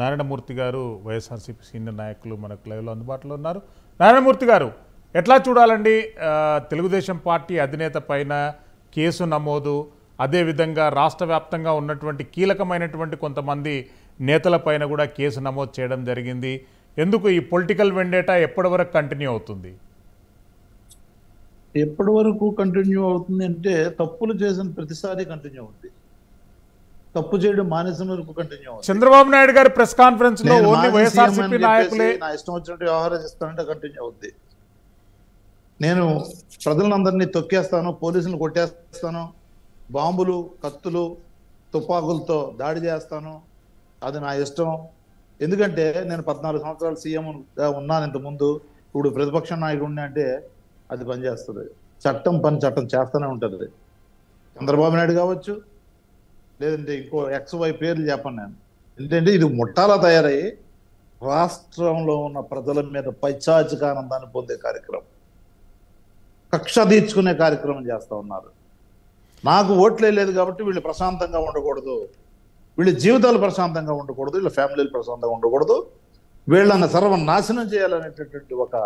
నారాయణమూర్తి గారు వైఎస్ఆర్సీపీ సీనియర్ నాయకులు మనకు లైవ్లో అందుబాటులో ఉన్నారు నారాయణమూర్తి గారు ఎట్లా చూడాలండి తెలుగుదేశం పార్టీ అధినేత పైన కేసు నమోదు అదేవిధంగా రాష్ట్ర వ్యాప్తంగా ఉన్నటువంటి కీలకమైనటువంటి కొంతమంది నేతల పైన కూడా కేసు నమోదు చేయడం జరిగింది ఎందుకు ఈ పొలిటికల్ వెండేటా ఎప్పటి వరకు కంటిన్యూ అవుతుంది ఎప్పటి వరకు కంటిన్యూ అవుతుంది అంటే తప్పులు చేసిన ప్రతిసారి కంటిన్యూ అవుతుంది తప్పు చేయడం మానేసిన వరకు కంటిన్యూ చంద్రబాబు నాయుడు గారి ప్రెస్ కాన్ఫరెన్స్ లో ఓన్లీ వైఎస్ఆర్సీపీ నాయకులే నా ఇష్టం వచ్చినట్టు వ్యవహారం చేస్తానంటే కంటిన్యూ అవుద్ది నేను ప్రజలందరినీ తొక్కేస్తాను పోలీసులు కొట్టేస్తాను బాంబులు కత్తులు తుపాకులతో దాడి చేస్తాను అది నా ఇష్టం ఎందుకంటే నేను పద్నాలుగు సంవత్సరాలు సీఎం ఉన్నాను ఇంతకుముందు ఇప్పుడు ప్రతిపక్ష నాయకుడిని అంటే అది పనిచేస్తుంది చట్టం పని చట్టం చేస్తూనే ఉంటుంది చంద్రబాబు నాయుడు కావచ్చు లేదంటే ఇంకో ఎక్స్ వై పేర్లు చెప్పను నేను ఏంటంటే ఇది ముట్టాలా తయారయ్యి రాష్ట్రంలో ఉన్న ప్రజల మీద ఆనందాన్ని పొందే కార్యక్రమం కక్ష తీర్చుకునే కార్యక్రమం చేస్తూ ఉన్నారు నాకు ఓట్లే లేదు కాబట్టి వీళ్ళు ప్రశాంతంగా ఉండకూడదు వీళ్ళ జీవితాలు ప్రశాంతంగా ఉండకూడదు వీళ్ళ ఫ్యామిలీలు ప్రశాంతంగా ఉండకూడదు వీళ్ళని సర్వనాశనం చేయాలనేటటువంటి ఒక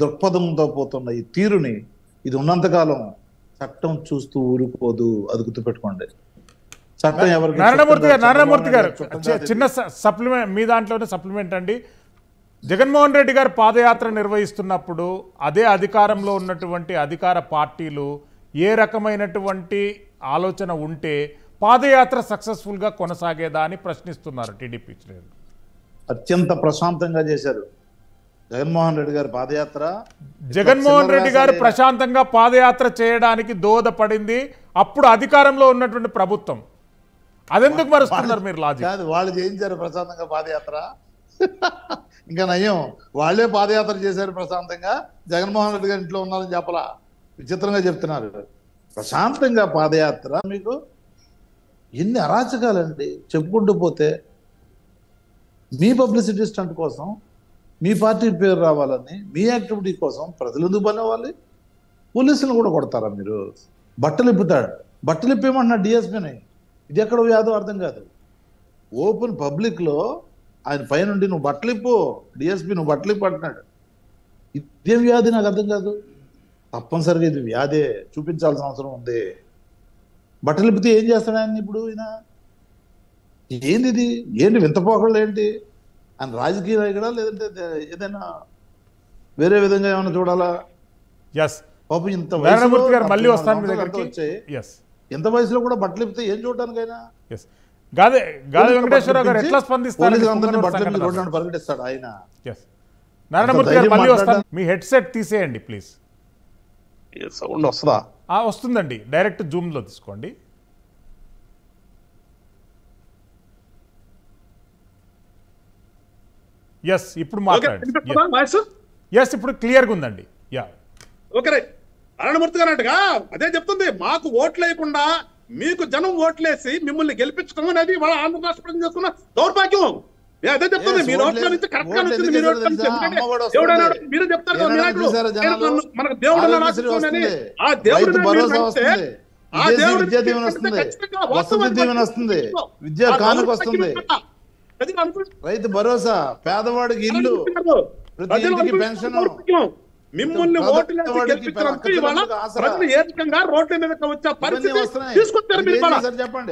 దృక్పథంతో పోతున్న ఈ తీరుని ఇది ఉన్నంతకాలం చట్టం చూస్తూ ఊరుకోదు అది గుర్తుపెట్టుకోండి నారాయణమూర్తి గారు నారాయణమూర్తి గారు చిన్న సప్లిమెంట్ మీ దాంట్లోనే సప్లిమెంట్ అండి జగన్మోహన్ రెడ్డి గారు పాదయాత్ర నిర్వహిస్తున్నప్పుడు అదే అధికారంలో ఉన్నటువంటి అధికార పార్టీలు ఏ రకమైనటువంటి ఆలోచన ఉంటే పాదయాత్ర సక్సెస్ఫుల్గా కొనసాగేదా అని ప్రశ్నిస్తున్నారు టీడీపీ శ్రేణులు అత్యంత ప్రశాంతంగా చేశారు జగన్మోహన్ రెడ్డి గారి పాదయాత్ర జగన్మోహన్ రెడ్డి గారు ప్రశాంతంగా పాదయాత్ర చేయడానికి దోహదపడింది అప్పుడు అధికారంలో ఉన్నటువంటి ప్రభుత్వం అదెందుకు మరుస్తున్నారు మీరు లాజిక్ కాదు వాళ్ళు చేయించారు ప్రశాంతంగా పాదయాత్ర ఇంకా నయం వాళ్ళే పాదయాత్ర చేశారు ప్రశాంతంగా జగన్మోహన్ రెడ్డి గారి ఇంట్లో ఉన్నారని చెప్పలా విచిత్రంగా చెప్తున్నారు ప్రశాంతంగా పాదయాత్ర మీకు ఎన్ని అరాచకాలండి చెప్పుకుంటూ పోతే మీ పబ్లిసిటీ స్టంట్ కోసం మీ పార్టీ పేరు రావాలని మీ యాక్టివిటీ కోసం ప్రజలు ఎందుకు పనివ్వాలి పోలీసులు కూడా కొడతారా మీరు బట్టలు ఇప్పుతాడు బట్టలు ఇప్పేమంటున్నా డిఎస్పీని ఇది ఎక్కడ వ్యాధో అర్థం కాదు ఓపెన్ పబ్లిక్లో ఆయన పైనుండి నువ్వు బట్టలిప్పు డిఎస్పి నువ్వు బట్టలిప్పు అంటున్నాడు ఇదే వ్యాధి నాకు అర్థం కాదు తప్పనిసరిగా ఇది వ్యాధే చూపించాల్సిన అవసరం ఉంది బట్టలిప్పితే ఏం చేస్తాడు ఆయన ఇప్పుడు ఈయన ఏంది ఇది ఏంటి వింతపోకళ్ళు ఏంటి ఆయన రాజకీయ నాయకుడా లేదంటే ఏదైనా వేరే విధంగా ఏమైనా చూడాలా ఎస్ పాపం ఇంత మళ్ళీ వస్తాను వచ్చాయి ఎంత వయసులో కూడా బట్టలు ఇప్పితే ఏం చూడడానికైనా మీ తీసేయండి ప్లీజ్ వస్తుందా వస్తుందండి డైరెక్ట్ లో తీసుకోండి ఎస్ ఇప్పుడు మాట్లాడండి ఎస్ ఇప్పుడు క్లియర్గా ఉందండి యా ఓకే నారాయణమూర్తి గారు అంటగా అదే చెప్తుంది మాకు లేకుండా మీకు జనం ఓట్లేసి మిమ్మల్ని గెలిపించడం అనేది వాళ్ళ ఆంధ్ర రాష్ట్రం చేసుకున్న దౌర్భాగ్యం అదే చెప్తుంది మీరు నోట్ల నుంచి కరెక్ట్ గా మీరు చెప్తారు మనకు దేవుడు రాసుకుని ఆ దేవుడు ఆ దేవుడు వస్తుంది విద్యా కానుక వస్తుంది రైతు భరోసా పేదవాడికి ఇల్లు ప్రతి ఇంటికి పెన్షన్ మిమ్మల్ని ఓట్లేసి ప్రజలు ఏ రకంగా రోడ్ల మీద వచ్చే పరిస్థితి తీసుకొచ్చారు మీరు ఇవాళ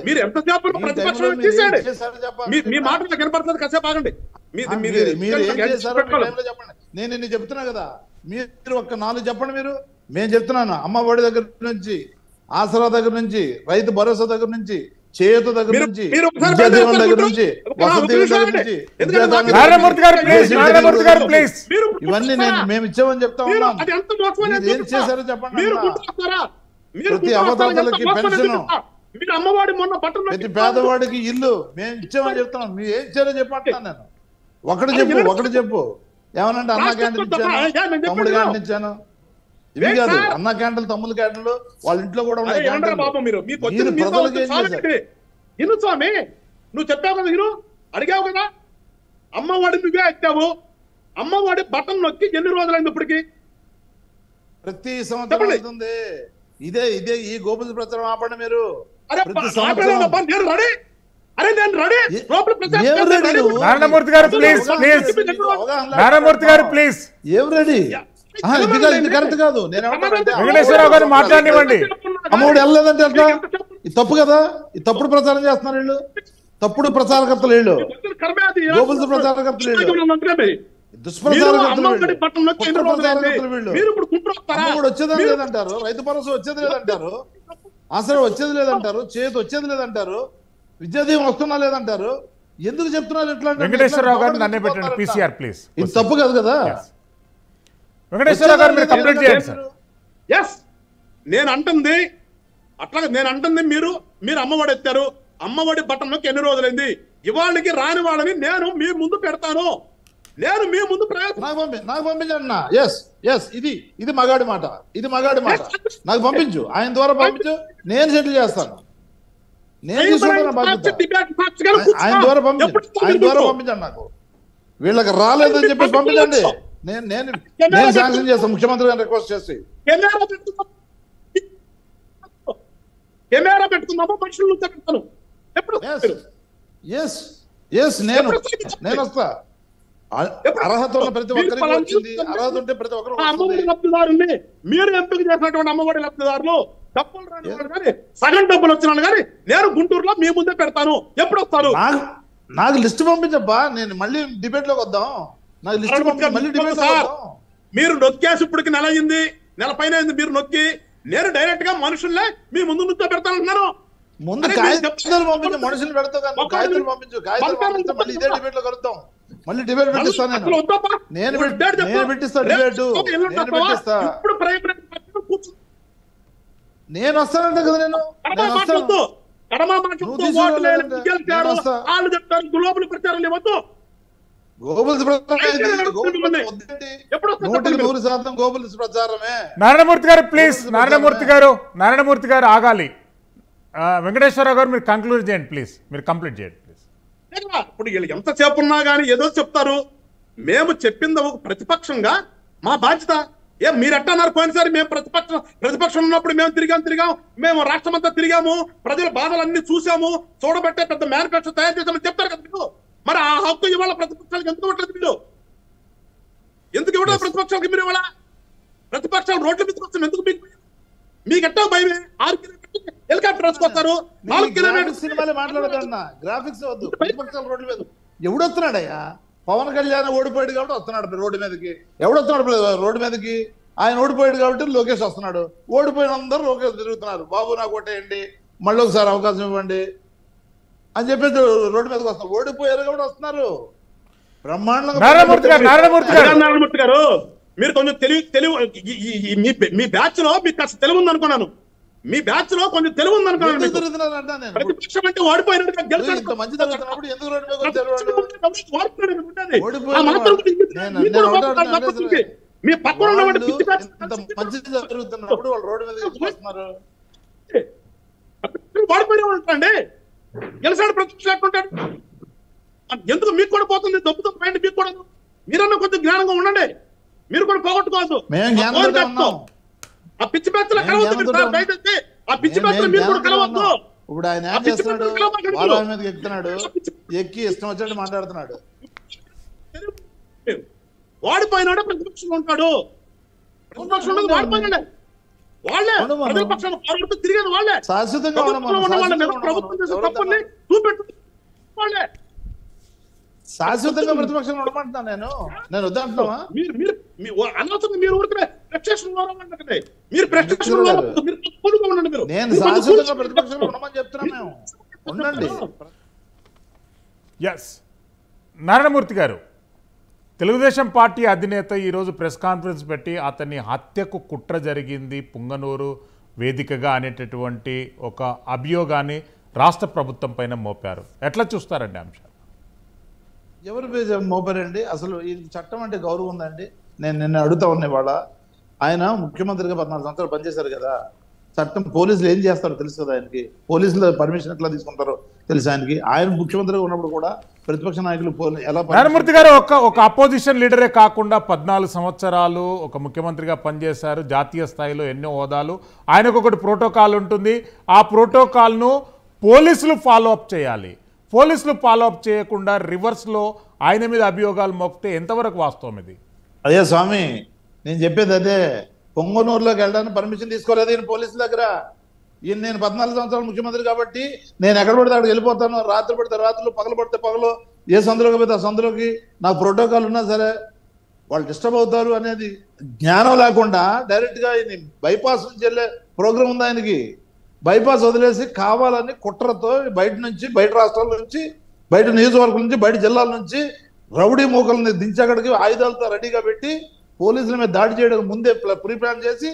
మీరు ఎంత చేపలు ప్రతిపక్షం తీసేయండి మీ మాటలు కనపడుతుంది కాసేపు ఆగండి నేను చెప్తున్నా కదా మీరు ఒక నాలుగు చెప్పండి మీరు మేము చెప్తున్నాను అమ్మఒడి దగ్గర నుంచి ఆసరా దగ్గర నుంచి రైతు భరోసా దగ్గర నుంచి చేతు దగ్గర నుంచి మేము ఇచ్చామని చెప్తా ఏం చేశారో చెప్పండి ప్రతి పెన్షన్ ప్రతి పేదవాడికి ఇల్లు మేము ఇచ్చామని చెప్తాం మీరు ఏం చేయాలో చెప్పంటున్నాను నేను ఒకటి చెప్పు ఒకటి చెప్పు ఏమనంటే అన్న క్యాంటీన్ ఇచ్చాను తమ్ముడు క్యాంటీన్ ఇచ్చాను ఇవి కాదు అన్న క్యాంటలు తమ్ముల క్యాంటలు వాళ్ళ ఇంట్లో కూడా ఉన్నాయి బాబు మీరు ఇను స్వామి నువ్వు చెప్పావు కదా హీరో అడిగావు కదా అమ్మవాడి నువ్వే ఎత్తావు అమ్మవాడి బటన్ నొక్కి ఎన్ని రోజులైంది ఇప్పటికి ప్రతి సంవత్సరం అవుతుంది ఇదే ఇదే ఈ గోపుల ప్రచారం ఆపండి మీరు నేను అరే నేను రెడీ నారాయణమూర్తి గారు ప్లీజ్ ప్లీజ్ నారాయణమూర్తి గారు ప్లీజ్ ఏం రెడీ ఇది కరెక్ట్ కాదు నేను వెంకటేశ్వరరావు గారు మాట్లాడినివ్వండి అమ్మఒడి వెళ్ళలేదంటే ఎట్లా ఇది తప్పు కదా ఇది తప్పుడు ప్రచారం చేస్తున్నారు వీళ్ళు తప్పుడు ప్రచారకర్తలు వీళ్ళు గోపుల్స్ ప్రచారకర్తలు వీళ్ళు వచ్చేది లేదంటారు రైతు భరోసా వచ్చేది లేదంటారు ఆసరా వచ్చేది లేదంటారు చేతి వచ్చేది లేదంటారు విద్యాదీవం వస్తున్నా లేదంటారు ఎందుకు చెప్తున్నారు ఎట్లా వెంకటేశ్వరరావు గారు నన్నే పెట్టండి పీసీఆర్ ప్లీజ్ ఇది తప్పు కాదు కదా వెంకటేశ్వర గారు ఎస్ నేను అంటుంది అట్లా నేను అంటుంది మీరు మీరు అమ్మఒడి ఎత్తారు అమ్మఒడి బటన్లోకి ఎన్ని రోజులైంది ఇవాళకి రాని వాళ్ళని నేను మీ ముందు పెడతాను నేను మీ ముందు నాకు నాకు పంపించండి ఇది ఇది మగాడి మాట ఇది మగాడి మాట నాకు పంపించు ఆయన ద్వారా పంపించు నేను సెటిల్ చేస్తాను నేను ఆయన ద్వారా పంపించండి ఆయన ద్వారా పంపించండి నాకు వీళ్ళకి రాలేదని చెప్పి పంపించండి నేను నేను నేను శాంక్షన్ చేస్తాను ముఖ్యమంత్రి గారిని రిక్వెస్ట్ చేసి కెమెరా పెట్టుకున్నాము కెమెరా పెట్టుకున్నాము మనుషులు పెడతాను ఎప్పుడు ఎస్ ఎస్ నేను నేను వస్తా అర్హత ఉన్న ప్రతి ఒక్కరికి అర్హత ఉంటే ప్రతి ఒక్కరు అమ్మఒడి మీరు ఎంపిక చేసినటువంటి అమ్మఒడి లబ్ధిదారులు డబ్బులు రాని కానీ సగం డబ్బులు వచ్చినాను కానీ నేను గుంటూరులో మీ ముందే పెడతాను ఎప్పుడు వస్తారు నాకు లిస్ట్ పంపించబ్బా నేను మళ్ళీ డిబేట్ లోకి వద్దాం మీరు నొక్కేసి ఇప్పటికి నెల అయింది నెల పైన అయింది మీరు నొక్కి నేను డైరెక్ట్ గా మనుషుల్నే మీ ముందు నుంచో పెడతానంటున్నారు ముందు పంపించు మనుషులు పెడతాం పంపించు మళ్ళీ మళ్ళీ నేను ఇప్పుడు నేను వస్తానంట కదా నేను వాళ్ళు చెప్తారు గ్లోబల్ ప్రచారం ఇవ్వద్దు నారాయణమూర్తి గారు ప్లీజ్ నారాయణమూర్తి గారు నారాయణమూర్తి గారు ఆగాలి వెంకటేశ్వరరావు గారు మీరు కంక్లూడ్ చేయండి ప్లీజ్ మీరు కంప్లీట్ చేయండి ప్లీజ్ ఇప్పుడు వీళ్ళు ఎంత చెప్పున్నా కానీ ఏదో చెప్తారు మేము చెప్పింది ఒక ప్రతిపక్షంగా మా బాధ్యత ఏ మీరెట్టన్నారు పోయినసారి మేము ప్రతిపక్షం ప్రతిపక్షం ఉన్నప్పుడు మేము తిరిగాం తిరిగాం మేము రాష్ట్రం అంతా తిరిగాము ప్రజల బాధలు అన్ని చూసాము చూడబట్టే పెద్ద మేనిఫెస్టో తయారు చేసామని చెప్తారు కదా మరి ఆ హక్కు ఇవాళ ప్రతిపక్షాలకు ఎందుకు ఇవ్వట్లేదు మీరు ఎందుకు ఇవ్వడం ప్రతిపక్షాలకు మీరు ఇవాళ ప్రతిపక్షాలు రోడ్ల మీదకి ఎందుకు మీకు మీకు ఎట్టా భయమే ఆరు కిలోమీటర్లు హెలికాప్టర్ వస్తారు నాలుగు కిలోమీటర్ సినిమాలు మాట్లాడదన్నా గ్రాఫిక్స్ వద్దు ప్రతిపక్షాలు రోడ్ల మీద ఎవడు వస్తున్నాడయ్యా పవన్ కళ్యాణ్ ఓడిపోయాడు కాబట్టి వస్తున్నాడు రోడ్డు మీదకి ఎవడు వస్తున్నాడు రోడ్డు మీదకి ఆయన ఓడిపోయాడు కాబట్టి లోకేష్ వస్తున్నాడు ఓడిపోయిన అందరూ లోకేష్ తిరుగుతున్నారు బాబు నాకు ఓటేయండి మళ్ళీ ఒకసారి అవకాశం ఇవ్వండి అని చెప్పేసి రోడ్డు మీదకి వస్తారు ఓడిపోయారు కూడా వస్తున్నారు బ్రహ్మాండమూర్తి గారు మీరు కొంచెం తెలివి తెలివి మీ బ్యాచ్ లో మీకు కాస్త తెలివి ఉంది అనుకున్నాను మీ బ్యాచ్ లో కొంచెం తెలివి ఉంది అనుకున్నాను మీ పక్కన ఉన్నటువంటి ఓడిపోయిన ఉంటారండి గెలిచాడు ప్రతిపక్ష లేకుంటాడు ఎందుకు మీకు కూడా పోతుంది దొబ్బుతో పైన మీకు కూడా మీరన్నా కొంచెం జ్ఞానంగా ఉండండి మీరు కూడా పోగొట్టుకోవద్దు ఆ పిచ్చి పెత్తలు కలవద్దు బయటకి ఆ పిచ్చి పెత్తలు మీరు కూడా కలవద్దు ఇప్పుడు ఆయన ఏం చేస్తున్నాడు వారాల మీదకి ఎక్కుతున్నాడు ఎక్కి ఇష్టం వచ్చినట్టు మాట్లాడుతున్నాడు వాడిపోయినాడు ప్రతిపక్షంగా ఉంటాడు ప్రతిపక్షం వాడిపోయినాడు వాళ్ళే ప్రజల పక్షాన పోరాడుతూ తిరిగేది వాళ్ళే ప్రభుత్వం చేసే తప్పుల్ని చూపెట్టు వాళ్ళే శాశ్వతంగా ఉండమంటున్నాను నేను నేను వద్దంటున్నావా మీరు మీరు అనవసరం మీరు ఊరికే ప్రత్యక్షం మీరు ప్రత్యక్షం మీరు తప్పులుగా ఉండండి మీరు నేను శాశ్వతంగా ప్రతిపక్షంలో ఉండమని చెప్తున్నా మేము ఉండండి ఎస్ నారాయణమూర్తి గారు తెలుగుదేశం పార్టీ అధినేత ఈరోజు ప్రెస్ కాన్ఫరెన్స్ పెట్టి అతని హత్యకు కుట్ర జరిగింది పుంగనూరు వేదికగా అనేటటువంటి ఒక అభియోగాన్ని రాష్ట్ర ప్రభుత్వం పైన మోపారు ఎట్లా చూస్తారండి అంశం ఎవరి మీద మోపారండి అసలు ఈ చట్టం అంటే గౌరవం ఉందండి నేను నిన్న అడుగుతా ఉన్నా వాళ్ళ ఆయన ముఖ్యమంత్రిగా పద్నాలుగు సంవత్సరాలు పనిచేశారు కదా చట్టం పోలీసులు ఏం చేస్తారో తెలుసు కదా ఆయనకి పోలీసుల పర్మిషన్ ఎట్లా తీసుకుంటారో తెలుసు ఆయనకి ఆయన ముఖ్యమంత్రిగా ఉన్నప్పుడు కూడా ప్రతిపక్ష నాయకులు ఎలా నారాయణమూర్తి గారు ఒక ఒక అపోజిషన్ లీడరే కాకుండా పద్నాలుగు సంవత్సరాలు ఒక ముఖ్యమంత్రిగా పనిచేశారు జాతీయ స్థాయిలో ఎన్నో హోదాలు ఆయనకు ఒకటి ప్రోటోకాల్ ఉంటుంది ఆ ప్రోటోకాల్ను పోలీసులు ఫాలో అప్ చేయాలి పోలీసులు ఫాలో అప్ చేయకుండా రివర్స్లో ఆయన మీద అభియోగాలు మోపితే ఎంతవరకు వాస్తవం ఇది అదే స్వామి నేను చెప్పేది అదే పొంగనూరులోకి వెళ్ళడానికి పర్మిషన్ తీసుకోలేదు పోలీసుల దగ్గర ఈయన నేను పద్నాలుగు సంవత్సరాలు ముఖ్యమంత్రి కాబట్టి నేను ఎక్కడ పడితే అక్కడికి వెళ్ళిపోతాను రాత్రి పడితే రాత్రులు పగలు పడితే పగలు ఏ సందులోకి పోతే ఆ సందులోకి నాకు ప్రోటోకాల్ ఉన్నా సరే వాళ్ళు డిస్టర్బ్ అవుతారు అనేది జ్ఞానం లేకుండా డైరెక్ట్గా ఈయన బైపాస్ నుంచి వెళ్ళే ప్రోగ్రామ్ ఉంది ఆయనకి బైపాస్ వదిలేసి కావాలని కుట్రతో బయట నుంచి బయట రాష్ట్రాల నుంచి బయట నియోజకవర్గం నుంచి బయట జిల్లాల నుంచి రౌడీ మూకల్ని అక్కడికి ఆయుధాలతో రెడీగా పెట్టి పోలీసుల మీద దాడి చేయడానికి ముందే ప్రీ ప్లాన్ చేసి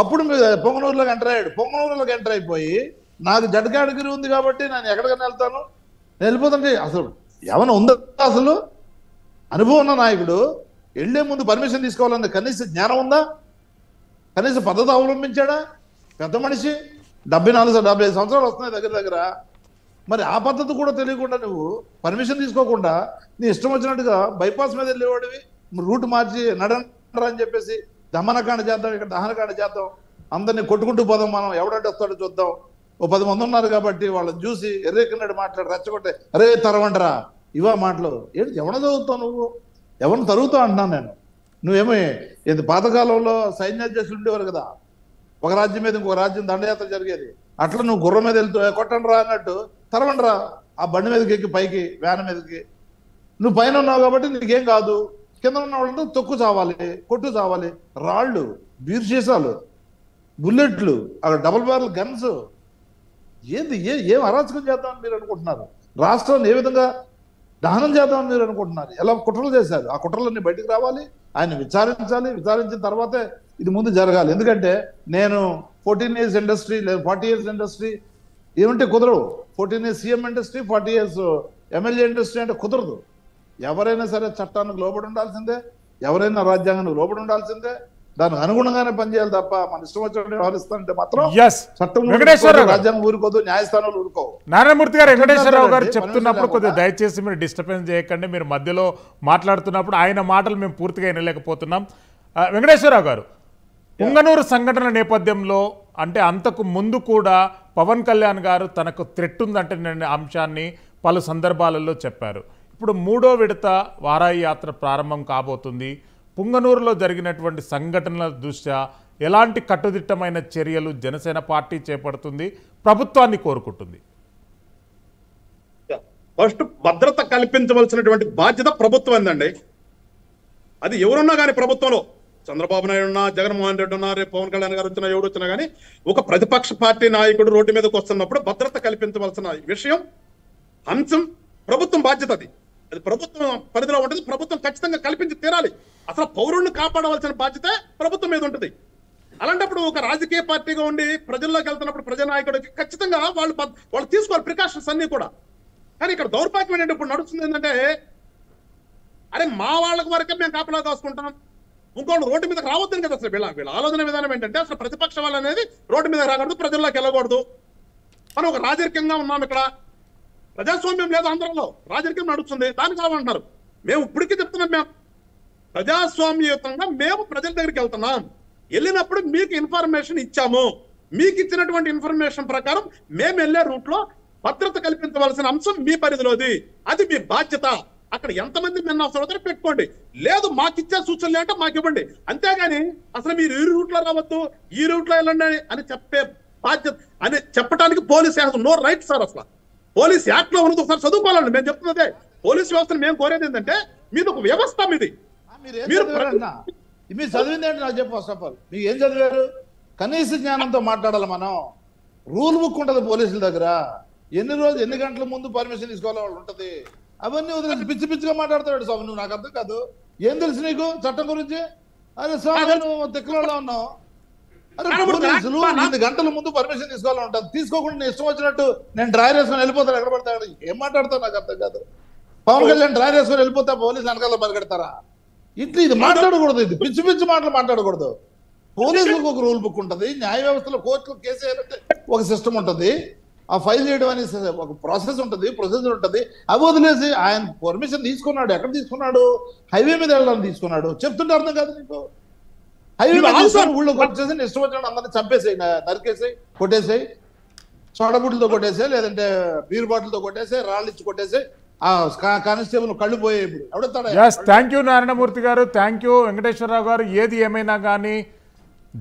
అప్పుడు పొంగనూరులోకి ఎంటర్ అయ్యాడు పొంగనూరులోకి ఎంటర్ అయిపోయి నాకు జడ్ కేటగిరీ ఉంది కాబట్టి నేను ఎక్కడికైనా వెళ్తాను నేను వెళ్ళిపోతుంటే అసలు ఏమైనా ఉందా అసలు అనుభవం ఉన్న నాయకుడు వెళ్లే ముందు పర్మిషన్ తీసుకోవాలన్న కనీస జ్ఞానం ఉందా కనీస పద్ధతి అవలంబించాడా పెద్ద మనిషి డెబ్బై నాలుగు డెబ్బై ఐదు సంవత్సరాలు వస్తున్నాయి దగ్గర దగ్గర మరి ఆ పద్ధతి కూడా తెలియకుండా నువ్వు పర్మిషన్ తీసుకోకుండా నీ ఇష్టం వచ్చినట్టుగా బైపాస్ మీద వెళ్ళేవాడివి రూట్ మార్చి నడంటరా అని చెప్పేసి దమనకాండ చేద్దాం ఇక్కడ దహనకాండ చేద్దాం అందరినీ కొట్టుకుంటూ పోదాం మనం ఎవడంటే వస్తాడో చూద్దాం ఓ పది మంది ఉన్నారు కాబట్టి వాళ్ళని చూసి ఎర్రెక్కినట్టు మాట్లాడు రెచ్చగొట్టే అరే తరవండిరా ఇవా మాటలు ఏంటి ఎవరు చదువుతావు నువ్వు ఎవరిని తరుగుతావు అంటున్నాను నేను నువ్వేమో ఇది పాతకాలంలో సైన్యాధ్యక్షులు ఉండేవారు కదా ఒక రాజ్యం మీద ఇంకో రాజ్యం దండయాత్ర జరిగేది అట్లా నువ్వు గుర్రం మీద వెళ్తూ కొట్టండి రా అన్నట్టు తరవండిరా ఆ బండి మీదకి ఎక్కి పైకి వ్యాన్ మీదకి నువ్వు పైన ఉన్నావు కాబట్టి నీకేం కాదు కింద ఉన్న వాళ్ళంతా తొక్కు చావాలి కొట్టు చావాలి రాళ్ళు బీర్ చేసాలు బుల్లెట్లు అక్కడ డబుల్ బ్యారల్ గన్స్ ఏంది ఏ ఏం అరాచకం చేద్దామని మీరు అనుకుంటున్నారు రాష్ట్రాన్ని ఏ విధంగా దహనం చేద్దామని మీరు అనుకుంటున్నారు ఎలా కుట్రలు చేశారు ఆ కుట్రలన్నీ బయటకు రావాలి ఆయన విచారించాలి విచారించిన తర్వాతే ఇది ముందు జరగాలి ఎందుకంటే నేను ఫోర్టీన్ ఇయర్స్ ఇండస్ట్రీ లేదా ఫార్టీ ఇయర్స్ ఇండస్ట్రీ ఏమంటే కుదరవు fourteen years CM industry forty years MLA industry అంటే కుదరదు ఎవరైనా సరే చట్టానికి లోబడి ఉండాల్సిందే ఎవరైనా రాజ్యాంగానికి లోబడి ఉండాల్సిందే దానికి అనుగుణంగానే పనిచేయాలి తప్ప మన ఇష్టం వచ్చినట్టు వ్యవహరిస్తానంటే మాత్రం చట్టం రాజ్యాంగం ఊరుకోదు న్యాయస్థానాలు ఊరుకోవు నారాయణమూర్తి గారు వెంకటేశ్వరరావు గారు చెప్తున్నప్పుడు కొద్దిగా దయచేసి మీరు డిస్టర్బెన్స్ చేయకండి మీరు మధ్యలో మాట్లాడుతున్నప్పుడు ఆయన మాటలు మేము పూర్తిగా వినలేకపోతున్నాం వెంకటేశ్వరరావు గారు ఉంగనూరు సంఘటన నేపథ్యంలో అంటే అంతకు ముందు కూడా పవన్ కళ్యాణ్ గారు తనకు త్రెట్టుందంటే ఉందంటే అంశాన్ని పలు సందర్భాలలో చెప్పారు ఇప్పుడు మూడో విడత వారాయి యాత్ర ప్రారంభం కాబోతుంది పుంగనూరులో జరిగినటువంటి సంఘటనల దృష్ట్యా ఎలాంటి కట్టుదిట్టమైన చర్యలు జనసేన పార్టీ చేపడుతుంది ప్రభుత్వాన్ని కోరుకుంటుంది ఫస్ట్ భద్రత కల్పించవలసినటువంటి బాధ్యత ప్రభుత్వం ఏందండి అది ఎవరున్నా కానీ ప్రభుత్వంలో చంద్రబాబు నాయుడు ఉన్నా జగన్మోహన్ రెడ్డి ఉన్నా రేపు పవన్ కళ్యాణ్ గారు వచ్చినా ఎవరు వచ్చినా కానీ ఒక ప్రతిపక్ష పార్టీ నాయకుడు రోడ్డు మీదకి వస్తున్నప్పుడు భద్రత కల్పించవలసిన విషయం అంశం ప్రభుత్వం బాధ్యత అది అది ప్రభుత్వం పరిధిలో ఉంటుంది ప్రభుత్వం ఖచ్చితంగా కల్పించి తీరాలి అసలు పౌరులను కాపాడవలసిన బాధ్యత ప్రభుత్వం మీద ఉంటుంది అలాంటప్పుడు ఒక రాజకీయ పార్టీగా ఉండి ప్రజల్లోకి వెళ్తున్నప్పుడు ప్రజానాయకుడు ఖచ్చితంగా వాళ్ళు వాళ్ళు తీసుకోవాలి ప్రికాషన్స్ అన్ని కూడా కానీ ఇక్కడ దౌర్భాగ్యం ఏంటంటే ఇప్పుడు నడుస్తుంది ఏంటంటే అరే మా వాళ్ళకి వరకే మేము కాపలా కాసుకుంటాం ఇంకోళ్ళు రోడ్డు మీద రావద్దని కదా అసలు వీళ్ళ వీళ్ళ ఆలోచన విధానం ఏంటంటే అసలు ప్రతిపక్ష వాళ్ళు అనేది రోడ్డు మీద రాకూడదు ప్రజల్లోకి వెళ్ళకూడదు మనం ఒక రాజకీయంగా ఉన్నాం ఇక్కడ ప్రజాస్వామ్యం లేదు ఆంధ్రలో రాజరికం నడుస్తుంది దాన్ని కావాలంటారు మేము ఇప్పటికీ చెప్తున్నాం మేము ప్రజాస్వామ్యయుతంగా మేము ప్రజల దగ్గరికి వెళ్తున్నాం వెళ్ళినప్పుడు మీకు ఇన్ఫర్మేషన్ ఇచ్చాము మీకు ఇచ్చినటువంటి ఇన్ఫర్మేషన్ ప్రకారం మేము వెళ్ళే రూట్లో భద్రత కల్పించవలసిన అంశం మీ పరిధిలోది అది మీ బాధ్యత అక్కడ ఎంతమంది నిన్న అవసరం పెట్టుకోండి లేదు మాకు ఇచ్చే సూచనలు అంటే మాకు ఇవ్వండి అంతేగాని అసలు మీరు ఈ రూట్లో రావద్దు ఈ రూట్లో వెళ్ళండి అని చెప్పే బాధ్యత అని చెప్పడానికి పోలీస్ నో రైట్ సార్ అసలు పోలీస్ యాక్ట్ లో ఉన్నది ఒకసారి చదువుకోవాలండి మేము చెప్తున్నదే పోలీస్ వ్యవస్థను మేము కోరేది ఏంటంటే మీరు ఒక వ్యవస్థ మీది మీరు మీరు చదివింది ఏంటి నాకు చెప్పు ఫస్ట్ ఆఫ్ ఆల్ మీరు ఏం చదివారు కనీస జ్ఞానంతో మాట్లాడాలి మనం రూల్ బుక్ ఉంటుంది పోలీసుల దగ్గర ఎన్ని రోజులు ఎన్ని గంటల ముందు పర్మిషన్ తీసుకోవాలి వాళ్ళు ఉంటుంది అవన్నీ వదిలేసి పిచ్చి పిచ్చిగా మాట్లాడతాడు స్వామి నువ్వు నాకు అర్థం కాదు ఏం తెలుసు నీకు చట్టం గురించి అదే స్వామి నువ్వు దిక్కులో ఉన్నావు పోలీసులు గంటల ముందు పర్మిషన్ తీసుకోవాలని ఉంటాను తీసుకోకుండా ఇష్టం వచ్చినట్టు నేను డ్రైవర్ వేసుకొని వెళ్ళిపోతాను ఎక్కడ పడతాడు ఏం మాట్లాడతాను నాకు అర్థం కాదు పవన్ కళ్యాణ్ డ్రైవర్ వేసుకొని వెళ్ళిపోతా పోలీసు వెనకాల పరిగెడతారా ఇట్లా ఇది మాట్లాడకూడదు ఇది పిచ్చి పిచ్చి మాటలు మాట్లాడకూడదు పోలీసులకు ఒక రూల్ బుక్ ఉంటుంది న్యాయ వ్యవస్థలో కోర్టులు కేసు వేయాలంటే ఒక సిస్టమ్ ఉంటుంది ఆ ఫైల్ చేయడం అనే ఒక ప్రాసెస్ ఉంటుంది ప్రొసీజర్ ఉంటుంది అవి వదిలేసి ఆయన పర్మిషన్ తీసుకున్నాడు ఎక్కడ తీసుకున్నాడు హైవే మీద వెళ్ళడానికి తీసుకున్నాడు చెప్తుంటే అర్థం కాదు నీకు ఊళ్ళోకి వచ్చేసి కొట్టేసాయి సొడబుడ్లతో లేదంటే బీర్ బాటిల్తో కొట్టేసే రాళ్ళు ఇచ్చి కొట్టేసాయి కానిస్టేబుల్ కళ్ళు పోయే ఇప్పుడు థ్యాంక్ యూ నారాయణమూర్తి గారు థ్యాంక్ యూ వెంకటేశ్వరరావు గారు ఏది ఏమైనా కానీ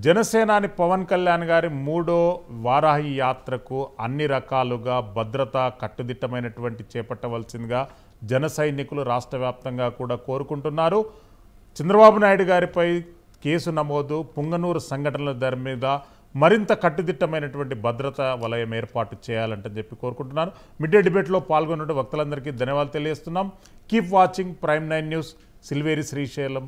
జనసేనాని పవన్ కళ్యాణ్ గారి మూడో వారాహి యాత్రకు అన్ని రకాలుగా భద్రత కట్టుదిట్టమైనటువంటి చేపట్టవలసిందిగా జన సైనికులు రాష్ట్ర వ్యాప్తంగా కూడా కోరుకుంటున్నారు చంద్రబాబు నాయుడు గారిపై కేసు నమోదు పుంగనూరు సంఘటనల ధర మీద మరింత కట్టుదిట్టమైనటువంటి భద్రత వలయం ఏర్పాటు చేయాలంటని చెప్పి కోరుకుంటున్నాను మిడ్డే డిబేట్లో పాల్గొన్న వక్తలందరికీ ధన్యవాదాలు తెలియజేస్తున్నాం keep watching prime nine news Silveri Srisailam